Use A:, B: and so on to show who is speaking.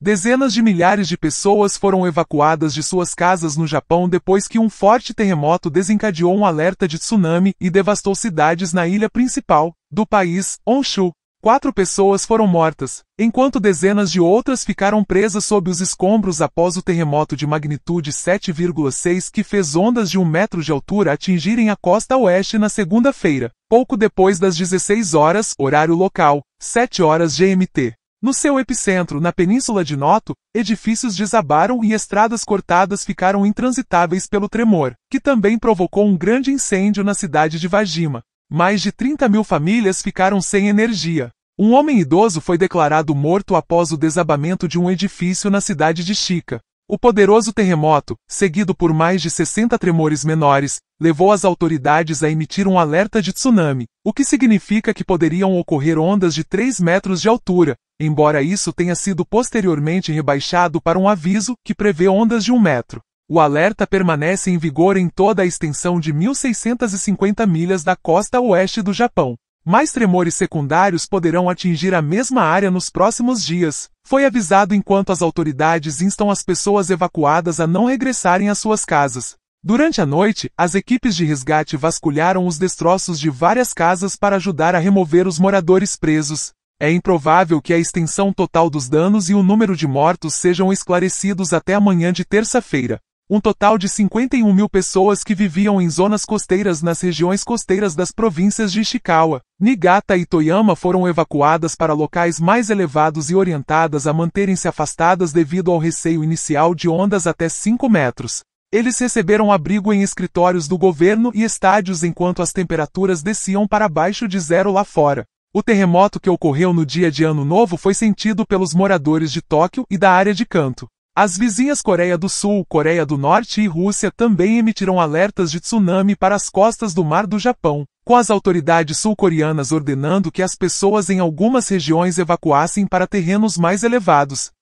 A: Dezenas de milhares de pessoas foram evacuadas de suas casas no Japão depois que um forte terremoto desencadeou um alerta de tsunami e devastou cidades na ilha principal do país, Honshu. Quatro pessoas foram mortas, enquanto dezenas de outras ficaram presas sob os escombros após o terremoto de magnitude 7,6 que fez ondas de um metro de altura atingirem a costa oeste na segunda-feira, pouco depois das 16 horas, horário local, 7 horas GMT. No seu epicentro, na península de Noto, edifícios desabaram e estradas cortadas ficaram intransitáveis pelo tremor, que também provocou um grande incêndio na cidade de Vajima. Mais de 30 mil famílias ficaram sem energia. Um homem idoso foi declarado morto após o desabamento de um edifício na cidade de Chica. O poderoso terremoto, seguido por mais de 60 tremores menores, levou as autoridades a emitir um alerta de tsunami, o que significa que poderiam ocorrer ondas de 3 metros de altura, embora isso tenha sido posteriormente rebaixado para um aviso que prevê ondas de 1 metro. O alerta permanece em vigor em toda a extensão de 1.650 milhas da costa oeste do Japão mais tremores secundários poderão atingir a mesma área nos próximos dias. Foi avisado enquanto as autoridades instam as pessoas evacuadas a não regressarem às suas casas. Durante a noite, as equipes de resgate vasculharam os destroços de várias casas para ajudar a remover os moradores presos. É improvável que a extensão total dos danos e o número de mortos sejam esclarecidos até amanhã de terça-feira um total de 51 mil pessoas que viviam em zonas costeiras nas regiões costeiras das províncias de Ishikawa, Niigata e Toyama foram evacuadas para locais mais elevados e orientadas a manterem-se afastadas devido ao receio inicial de ondas até 5 metros. Eles receberam abrigo em escritórios do governo e estádios enquanto as temperaturas desciam para baixo de zero lá fora. O terremoto que ocorreu no dia de Ano Novo foi sentido pelos moradores de Tóquio e da área de Kanto. As vizinhas Coreia do Sul, Coreia do Norte e Rússia também emitiram alertas de tsunami para as costas do Mar do Japão, com as autoridades sul-coreanas ordenando que as pessoas em algumas regiões evacuassem para terrenos mais elevados,